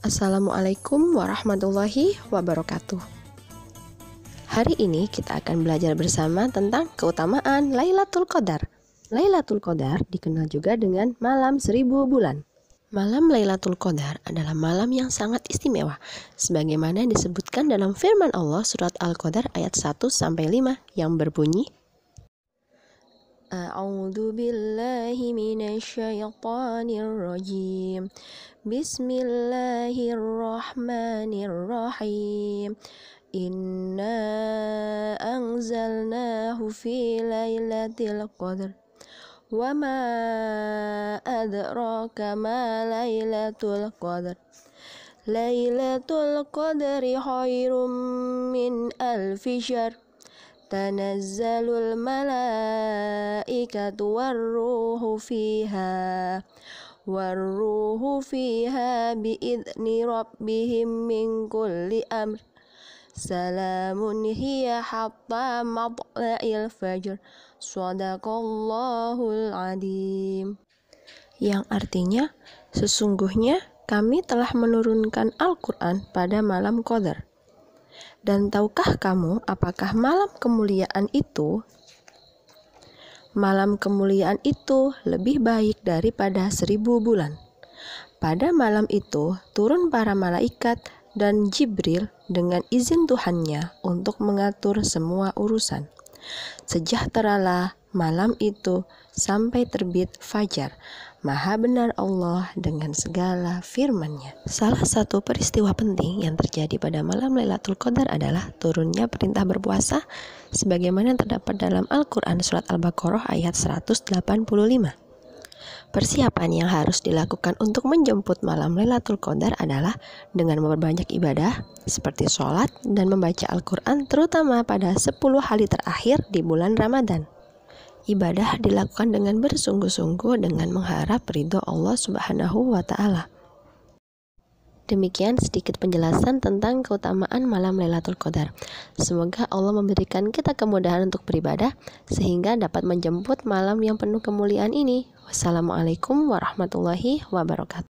Assalamualaikum warahmatullahi wabarakatuh. Hari ini kita akan belajar bersama tentang keutamaan Lailatul Qadar. Lailatul Qadar dikenal juga dengan malam seribu bulan. Malam Lailatul Qadar adalah malam yang sangat istimewa, sebagaimana disebutkan dalam firman Allah surat Al-Qadar ayat 1 sampai 5 yang berbunyi, أعوذ بالله من الشيطان الرجيم بسم الله الرحمن الرحيم إنا أنزلناه في ليلة القدر وما أدراك ما ليلة القدر ليلة القدر خير من ألف شهر tanazzalul malaikatu warruhu fiha warruhu fiha biidni rabbihim min kulli amr salamun hiya hatta matla'il fajr sadaqallahul adim yang artinya sesungguhnya kami telah menurunkan Al-Quran pada malam Qadar dan tahukah kamu apakah malam kemuliaan itu? Malam kemuliaan itu lebih baik daripada seribu bulan. Pada malam itu turun para malaikat dan Jibril dengan izin Tuhannya untuk mengatur semua urusan. Sejahteralah malam itu sampai terbit fajar. Maha benar Allah dengan segala firman-Nya. Salah satu peristiwa penting yang terjadi pada malam Lailatul Qadar adalah turunnya perintah berpuasa sebagaimana terdapat dalam Al-Qur'an surat Al-Baqarah ayat 185. Persiapan yang harus dilakukan untuk menjemput malam Lailatul Qadar adalah dengan memperbanyak ibadah seperti sholat dan membaca Al-Quran terutama pada 10 hari terakhir di bulan Ramadan. Ibadah dilakukan dengan bersungguh-sungguh dengan mengharap ridho Allah Subhanahu wa Ta'ala. Demikian sedikit penjelasan tentang keutamaan malam Lailatul Qadar. Semoga Allah memberikan kita kemudahan untuk beribadah sehingga dapat menjemput malam yang penuh kemuliaan ini. Wassalamualaikum warahmatullahi wabarakatuh.